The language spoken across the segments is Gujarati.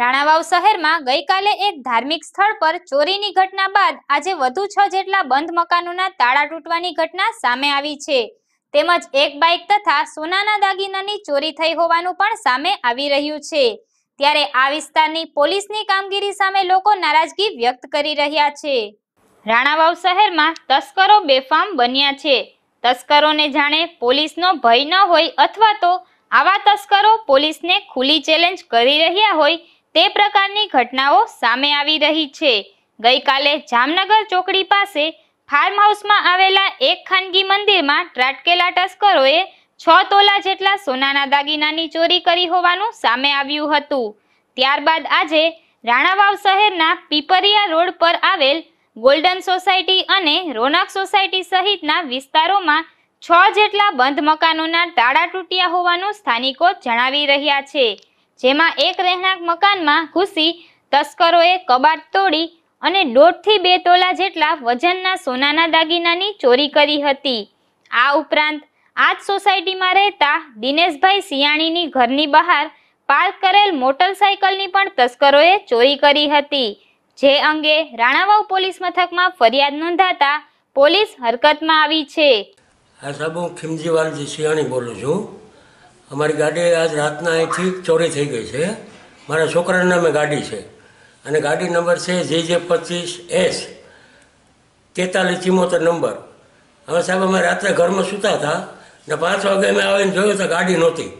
રાણાવાવ શહેરમાં ગઈકાલે એક ધાર્મિક સ્થળ પર ચોરીની ઘટના બાદ આજે વધુ છ જેટલા બંધ મકાનોના તાળા તૂટવાની ઘટના સામે આવી છે તેમજ એક બાઇક તથા સોનાના દાગીનાની ચોરી થઈ હોવાનું પણ સામે આવી રહ્યું છે ત્યારે આ વિસ્તારની પોલીસની કામગીરી સામે લોકો નારાજગી વ્યક્ત કરી રહ્યા છે રાણાવાવ શહેરમાં તસ્કરો બેફામ બન્યા છે તસ્કરોને જાણે પોલીસનો ભય ન હોય અથવા તો આવા તસ્કરો પોલીસને ખુલ્લી ચેલેન્જ કરી રહ્યા હોય તે પ્રકારની ઘટનાઓ સામે આવી રહી છે ગઈકાલે જામનગર ચોકડી પાસે ફાર્મ હાઉસમાં આવેલા એક ખાનગી મંદિરમાં ત્રાટકેલા તસ્કરોએ છ તોલા જેટલા સોનાના દાગીનાની ચોરી કરી હોવાનું સામે આવ્યું હતું ત્યારબાદ આજે રાણાવાવ શહેરના પીપરિયા રોડ પર આવેલ ગોલ્ડન સોસાયટી અને રોનક સોસાયટી સહિતના વિસ્તારોમાં છ જેટલા બંધ મકાનોના તાળા તૂટ્યા હોવાનું સ્થાનિકો જણાવી રહ્યા છે જેમાં એક રહેણાંક મકાનમાં ઘૂસી તસ્કરોએ કબાટ તોડી અને દોઢથી બે તોલા જેટલા વજનના સોનાના દાગીનાની ચોરી કરી હતી આ ઉપરાંત આ જ સોસાયટીમાં રહેતા દિનેશભાઈ સિયાણીની ઘરની બહાર પાર્ક કરેલ મોટરસાયકલની પણ તસ્કરોએ ચોરી કરી હતી જે અંગે રાણાવાવ પોલીસ મથકમાં ફરિયાદ નોંધાતા પોલીસ હરકતમાં આવી છે હા સાહેબ ખીમજીવાલજી સિયાણી બોલું છું અમારી ગાડી આજ રાતના અહીંથી ચોરી થઈ ગઈ છે મારા છોકરાના નામે ગાડી છે અને ગાડી નંબર છે જે જે પચીસ એસ તેતાલીસ ચિમોતેર નંબર હવે સાહેબ અમે રાત્રે ઘરમાં સૂતા હતા ને પાંચ વાગે અમે આવીને જોયું તો ગાડી નહોતી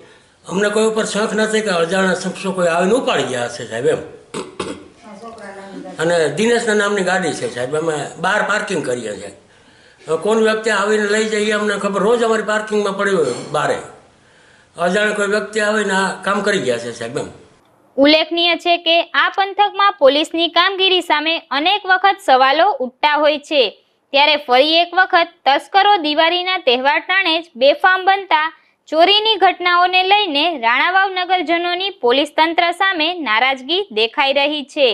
અમને કોઈ ઉપર શંખ નથી કે અજાણા શખ્સો કોઈ આવીને ઉપાડી ગયા હશે સાહેબ એમ અને દિનેશના નામની ગાડી છે સાહેબ અમે બહાર પાર્કિંગ કરીએ છીએ કોણ વ્યક્તિ આવીને લઈ જઈએ અમને ખબર રોજ અમારી પાર્કિંગમાં પડ્યું હોય બારે અજાણ કોઈ વ્યક્તિ આવીને આ કામ કરી ગયા છે સાહેબ એમ ઉલ્લેખનીય છે કે આ પંથકમાં પોલીસની કામગીરી સામે અનેક વખત સવાલો ઉઠતા હોય છે ત્યારે ફરી એક વખત તસ્કરો દિવાળીના તહેવાર ટાણે જ બેફામ બનતા ચોરીની ઘટનાઓને લઈને રાણાવાવ નગરજનોની પોલીસ તંત્ર સામે નારાજગી દેખાઈ રહી છે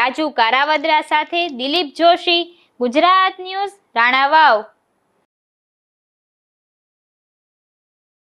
રાજુ કારાવદરા સાથે દિલીપ જોશી ગુજરાત ન્યૂઝ રાણાવાવ